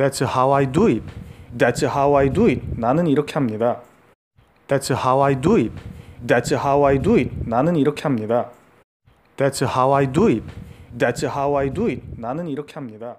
That's how I do it. That's how I do it. 나는 이렇게 합니다. That's how I do it. That's how I do it. 나는 이렇게 합니다. That's how I do it. That's how I do it. 나는 이렇게 합니다.